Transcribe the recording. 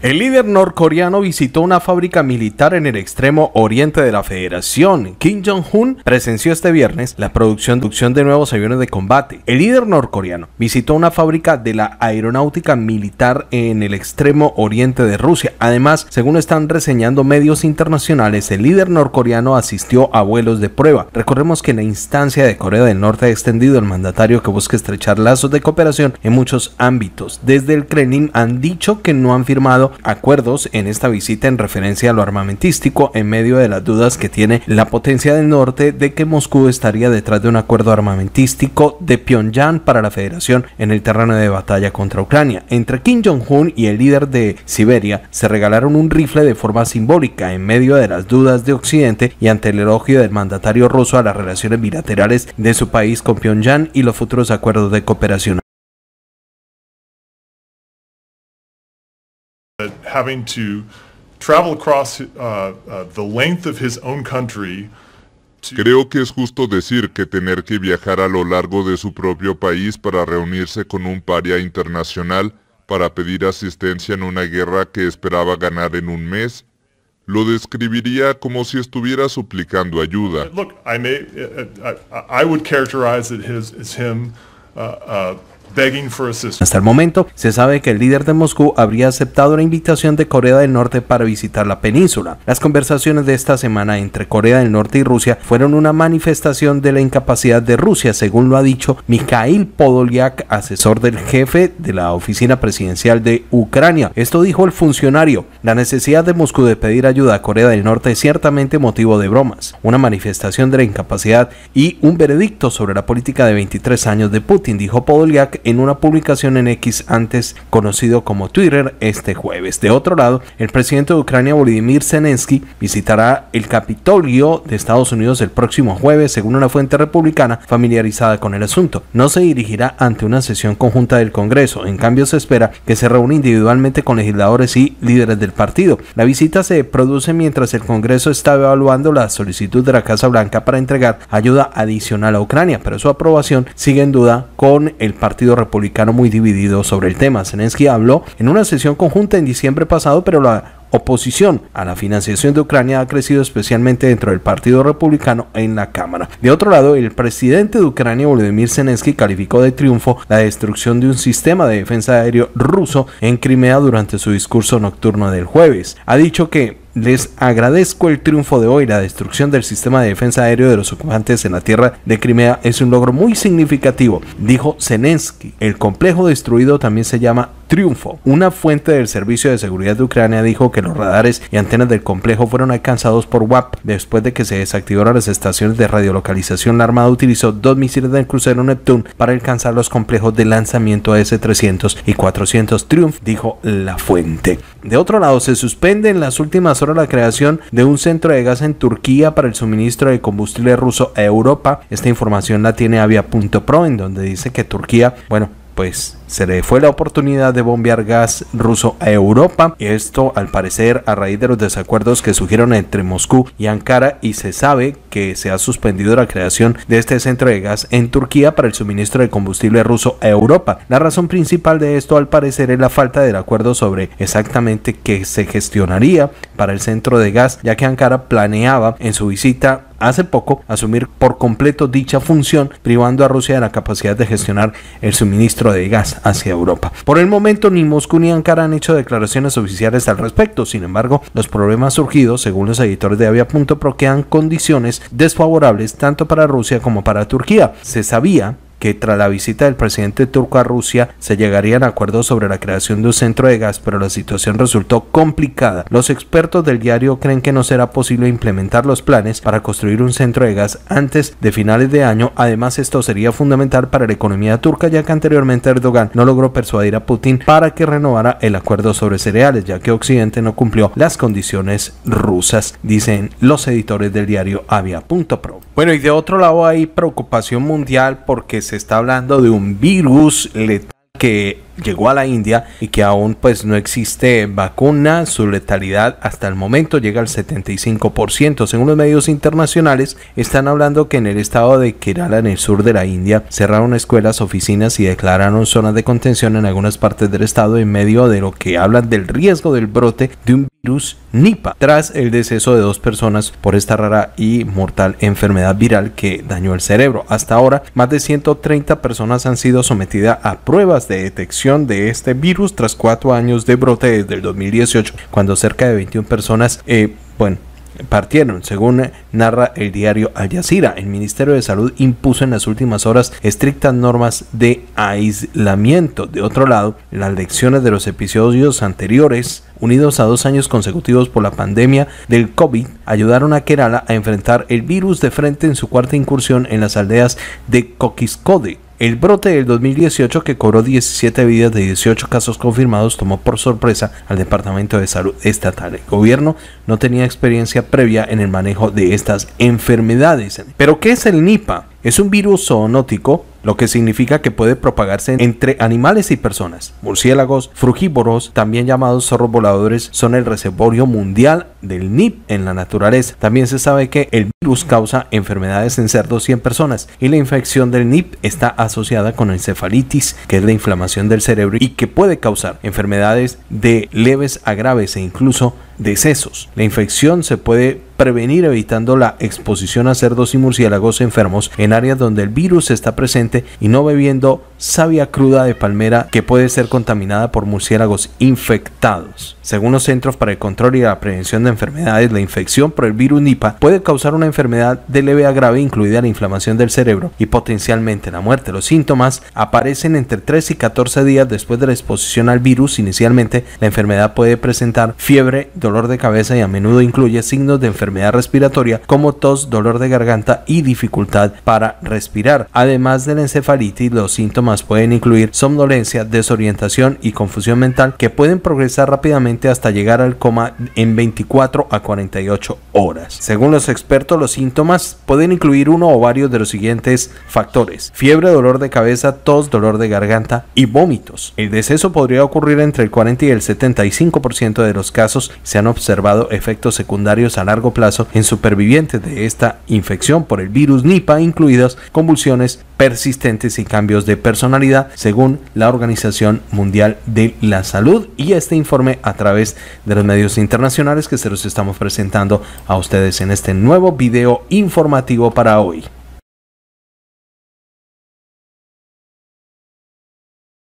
El líder norcoreano visitó una fábrica militar en el extremo oriente de la federación. Kim Jong-un presenció este viernes la producción de nuevos aviones de combate. El líder norcoreano visitó una fábrica de la aeronáutica militar en el extremo oriente de Rusia. Además, según están reseñando medios internacionales, el líder norcoreano asistió a vuelos de prueba. Recordemos que en la instancia de Corea del Norte ha extendido el mandatario que busca estrechar lazos de cooperación en muchos ámbitos. Desde el Kremlin han dicho que no han firmado acuerdos en esta visita en referencia a lo armamentístico en medio de las dudas que tiene la potencia del norte de que Moscú estaría detrás de un acuerdo armamentístico de Pyongyang para la Federación en el terreno de batalla contra Ucrania. Entre Kim Jong-un y el líder de Siberia se regalaron un rifle de forma simbólica en medio de las dudas de Occidente y ante el elogio del mandatario ruso a las relaciones bilaterales de su país con Pyongyang y los futuros acuerdos de cooperación. Creo que es justo decir que tener que viajar a lo largo de su propio país para reunirse con un paria internacional para pedir asistencia en una guerra que esperaba ganar en un mes, lo describiría como si estuviera suplicando ayuda. Hasta el momento, se sabe que el líder de Moscú habría aceptado la invitación de Corea del Norte para visitar la península. Las conversaciones de esta semana entre Corea del Norte y Rusia fueron una manifestación de la incapacidad de Rusia, según lo ha dicho Mikhail Podolyak, asesor del jefe de la oficina presidencial de Ucrania. Esto dijo el funcionario. La necesidad de Moscú de pedir ayuda a Corea del Norte es ciertamente motivo de bromas, una manifestación de la incapacidad y un veredicto sobre la política de 23 años de Putin, dijo Podolyak en una publicación en X antes conocido como Twitter este jueves. De otro lado, el presidente de Ucrania Volodymyr Zelensky visitará el Capitolio de Estados Unidos el próximo jueves, según una fuente republicana familiarizada con el asunto. No se dirigirá ante una sesión conjunta del Congreso, en cambio se espera que se reúna individualmente con legisladores y líderes del partido. La visita se produce mientras el Congreso está evaluando la solicitud de la Casa Blanca para entregar ayuda adicional a Ucrania, pero su aprobación sigue en duda con el partido Republicano muy dividido sobre el tema. Zelensky habló en una sesión conjunta en diciembre pasado, pero la oposición a la financiación de Ucrania ha crecido especialmente dentro del Partido Republicano en la Cámara. De otro lado, el presidente de Ucrania, Volodymyr Zelensky, calificó de triunfo la destrucción de un sistema de defensa aéreo ruso en Crimea durante su discurso nocturno del jueves. Ha dicho que les agradezco el triunfo de hoy. La destrucción del sistema de defensa aéreo de los ocupantes en la tierra de Crimea es un logro muy significativo, dijo Zelensky. El complejo destruido también se llama triunfo. Una fuente del Servicio de Seguridad de Ucrania dijo que los radares y antenas del complejo fueron alcanzados por WAP después de que se desactivaron las estaciones de radiolocalización. La Armada utilizó dos misiles del crucero Neptune para alcanzar los complejos de lanzamiento S-300 y 400 Triumph, dijo la fuente. De otro lado, se suspende en las últimas horas la creación de un centro de gas en Turquía para el suministro de combustible ruso a Europa. Esta información la tiene Avia.pro en donde dice que Turquía, bueno, pues se le fue la oportunidad de bombear gas ruso a Europa. Esto al parecer a raíz de los desacuerdos que surgieron entre Moscú y Ankara y se sabe que se ha suspendido la creación de este centro de gas en Turquía para el suministro de combustible ruso a Europa. La razón principal de esto al parecer es la falta del acuerdo sobre exactamente qué se gestionaría para el centro de gas, ya que Ankara planeaba en su visita hace poco asumir por completo dicha función, privando a Rusia de la capacidad de gestionar el suministro de gas hacia Europa. Por el momento, ni Moscú ni Ankara han hecho declaraciones oficiales al respecto. Sin embargo, los problemas surgidos, según los editores de Avia.pro, han condiciones desfavorables tanto para Rusia como para Turquía. Se sabía que tras la visita del presidente turco a Rusia se llegarían al acuerdos sobre la creación de un centro de gas, pero la situación resultó complicada. Los expertos del diario creen que no será posible implementar los planes para construir un centro de gas antes de finales de año. Además, esto sería fundamental para la economía turca, ya que anteriormente Erdogan no logró persuadir a Putin para que renovara el acuerdo sobre cereales, ya que Occidente no cumplió las condiciones rusas, dicen los editores del diario Avia.pro. Bueno, y de otro lado hay preocupación mundial porque se está hablando de un virus letal que llegó a la India y que aún pues no existe vacuna, su letalidad hasta el momento llega al 75%. Según los medios internacionales, están hablando que en el estado de Kerala, en el sur de la India, cerraron escuelas, oficinas y declararon zonas de contención en algunas partes del estado en medio de lo que hablan del riesgo del brote de un virus Nipah, tras el deceso de dos personas por esta rara y mortal enfermedad viral que dañó el cerebro. Hasta ahora, más de 130 personas han sido sometidas a pruebas de detección de este virus tras cuatro años de brote desde el 2018, cuando cerca de 21 personas, eh, bueno, partieron, según narra el diario Al Jazeera. El Ministerio de Salud impuso en las últimas horas estrictas normas de aislamiento. De otro lado, las lecciones de los episodios anteriores unidos a dos años consecutivos por la pandemia del COVID, ayudaron a Kerala a enfrentar el virus de frente en su cuarta incursión en las aldeas de Coquiscode, el brote del 2018 que cobró 17 vidas de 18 casos confirmados tomó por sorpresa al Departamento de Salud Estatal. El gobierno no tenía experiencia previa en el manejo de estas enfermedades. Pero ¿qué es el Nipa? Es un virus zoonótico lo que significa que puede propagarse entre animales y personas. Murciélagos frugívoros, también llamados zorros voladores, son el reservorio mundial del NIP en la naturaleza. También se sabe que el virus causa enfermedades en cerdos y en personas y la infección del NIP está asociada con encefalitis, que es la inflamación del cerebro y que puede causar enfermedades de leves a graves e incluso decesos. La infección se puede prevenir evitando la exposición a cerdos y murciélagos enfermos en áreas donde el virus está presente y no bebiendo savia cruda de palmera que puede ser contaminada por murciélagos infectados. Según los Centros para el Control y la Prevención de Enfermedades, la infección por el virus Nipah puede causar una enfermedad de leve a grave, incluida la inflamación del cerebro y potencialmente la muerte. Los síntomas aparecen entre 3 y 14 días después de la exposición al virus. Inicialmente, la enfermedad puede presentar fiebre, dolor de cabeza y a menudo incluye signos de enfermedad respiratoria como tos, dolor de garganta y dificultad para respirar. Además de la encefalitis, los síntomas pueden incluir somnolencia, desorientación y confusión mental que pueden progresar rápidamente hasta llegar al coma en 24 a 48 horas. Según los expertos, los síntomas pueden incluir uno o varios de los siguientes factores. Fiebre, dolor de cabeza, tos, dolor de garganta y vómitos. El deceso podría ocurrir entre el 40 y el 75% de los casos. Se han observado efectos secundarios a largo plazo en supervivientes de esta infección por el virus NIPA, incluidas convulsiones persistentes y cambios de personalidad personalidad según la Organización Mundial de la Salud y este informe a través de los medios internacionales que se los estamos presentando a ustedes en este nuevo video informativo para hoy.